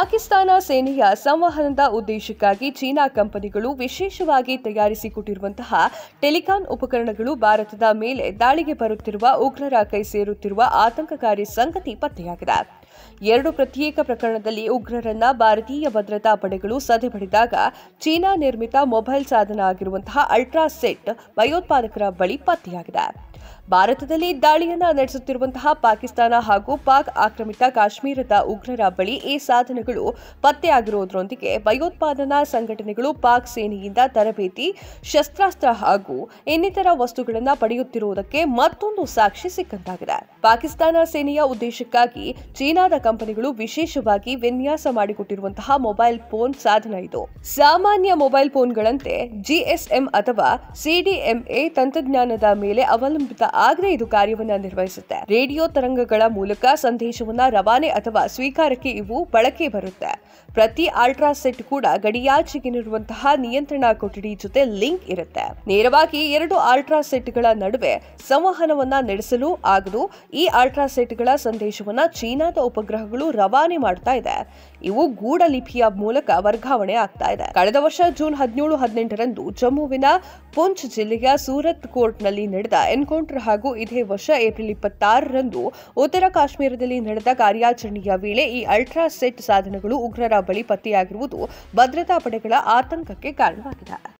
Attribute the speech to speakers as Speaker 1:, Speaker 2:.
Speaker 1: ಪಾಕಿಸ್ತಾನ ಸೇನೆಯ ಸಂವಹನದ ಉದ್ದೇಶಕ್ಕಾಗಿ ಚೀನಾ ಕಂಪನಿಗಳು ವಿಶೇಷವಾಗಿ ತಯಾರಿಸಿಕೊಟ್ಟಿರುವಂತಹ ಟೆಲಿಕಾನ್ ಉಪಕರಣಗಳು ಭಾರತದ ಮೇಲೆ ದಾಳಿಗೆ ಬರುತ್ತಿರುವ ಉಗ್ರರ ಕೈ ಸೇರುತ್ತಿರುವ ಆತಂಕಕಾರಿ ಸಂಗತಿ ಪತ್ತೆಯಾಗಿದೆ ಎರಡು ಪ್ರತ್ಯೇಕ ಪ್ರಕರಣದಲ್ಲಿ ಉಗ್ರರನ್ನ ಭಾರತೀಯ ಭದ್ರತಾ ಪಡೆಗಳು ಸದೆಬಡಿದಾಗ ಚೀನಾ ನಿರ್ಮಿತ ಮೊಬೈಲ್ ಸಾಧನ ಆಗಿರುವಂತಹ ಅಲ್ಟ್ರಾಸೆಟ್ ಭಯೋತ್ಪಾದಕರ ಬಳಿ ಪತ್ತೆಯಾಗಿದೆ ಭಾರತದಲ್ಲಿ ದಾಳಿಯನ್ನ ನಡೆಸುತ್ತಿರುವಂತಹ ಪಾಕಿಸ್ತಾನ ಹಾಗೂ ಪಾಕ್ ಆಕ್ರಮಿತ ಕಾಶ್ಮೀರದ ಉಗ್ರರ ಬಳಿ ಈ ಸಾಧನಗಳು ಪತ್ತೆಯಾಗಿರುವುದರೊಂದಿಗೆ ಭಯೋತ್ಪಾದನಾ ಸಂಘಟನೆಗಳು ಪಾಕ್ ಸೇನೆಯಿಂದ ತರಬೇತಿ ಶಸ್ತ್ರಾಸ್ತ್ರ ಹಾಗೂ ಇನ್ನಿತರ ವಸ್ತುಗಳನ್ನು ಪಡೆಯುತ್ತಿರುವುದಕ್ಕೆ ಮತ್ತೊಂದು ಸಾಕ್ಷಿ ಸಿಕ್ಕಂತಾಗಿದೆ ಪಾಕಿಸ್ತಾನ ಸೇನೆಯ ಉದ್ದೇಶಕ್ಕಾಗಿ ಚೀನಾ ಚೀನಾದ ಕಂಪನಿಗಳು ವಿಶೇಷವಾಗಿ ವಿನ್ಯಾಸ ಮಾಡಿಕೊಟ್ಟಿರುವಂತಹ ಮೊಬೈಲ್ ಫೋನ್ ಸಾಧನ ಇದು ಸಾಮಾನ್ಯ ಮೊಬೈಲ್ ಫೋನ್ಗಳಂತೆ ಜಿಎಸ್ಎಂ ಅಥವಾ ಸಿಡಿಎಂಎ ತಂತ್ರಜ್ಞಾನದ ಮೇಲೆ ಅವಲಂಬಿತ ಆಗದೆ ಇದು ಕಾರ್ಯವನ್ನು ನಿರ್ವಹಿಸುತ್ತೆ ರೇಡಿಯೋ ತರಂಗಗಳ ಮೂಲಕ ಸಂದೇಶವನ್ನ ರವಾನೆ ಅಥವಾ ಸ್ವೀಕಾರಕ್ಕೆ ಇವು ಬಳಕೆ ಬರುತ್ತೆ ಪ್ರತಿ ಅಲ್ಟ್ರಾಸೆಟ್ ಕೂಡ ಗಡಿಯಾಚೆಗಿನಿರುವಂತಹ ನಿಯಂತ್ರಣ ಕೊಠಡಿ ಜೊತೆ ಲಿಂಕ್ ಇರುತ್ತೆ ನೇರವಾಗಿ ಎರಡು ಅಲ್ಟ್ರಾಸೆಟ್ಗಳ ನಡುವೆ ಸಂವಹನವನ್ನ ನಡೆಸಲು ಆಗದು ಈ ಅಲ್ಟ್ರಾಸೆಟ್ಗಳ ಸಂದೇಶವನ್ನ ಚೀನಾದ ಉಪಗ್ರಹಗಳು ರವಾನೆ ಮಾಡ್ತಾ ಇದೆ ಇವು ಲಿಪಿಯ ಮೂಲಕ ವರ್ಗಾವಣೆ ಆಗ್ತಾ ಇದೆ ಕಳೆದ ವರ್ಷ ಜೂನ್ ಹದಿನೇಳು ಹದಿನೆಂಟರಂದು ಜಮ್ಮುವಿನ ಪುಂಚ್ ಜಿಲ್ಲೆಯ ಸೂರತ್ ಕೋರ್ಟ್ನಲ್ಲಿ ನಡೆದ ಎನ್ಕೌಂಟರ್ ಹಾಗೂ ಇದೇ ವರ್ಷ ಏಪ್ರಿಲ್ ಇಪ್ಪತ್ತಾರರಂದು ಉತ್ತರ ಕಾಶ್ಮೀರದಲ್ಲಿ ನಡೆದ ಕಾರ್ಯಾಚರಣೆಯ ವೇಳೆ ಈ ಅಲ್ಟ್ರಾ ಸೆಟ್ ಸಾಧನಗಳು ಉಗ್ರರ ಬಳಿ ಪತ್ತೆಯಾಗಿರುವುದು ಭದ್ರತಾ ಪಡೆಗಳ ಆತಂಕಕ್ಕೆ ಕಾರಣವಾಗಿದೆ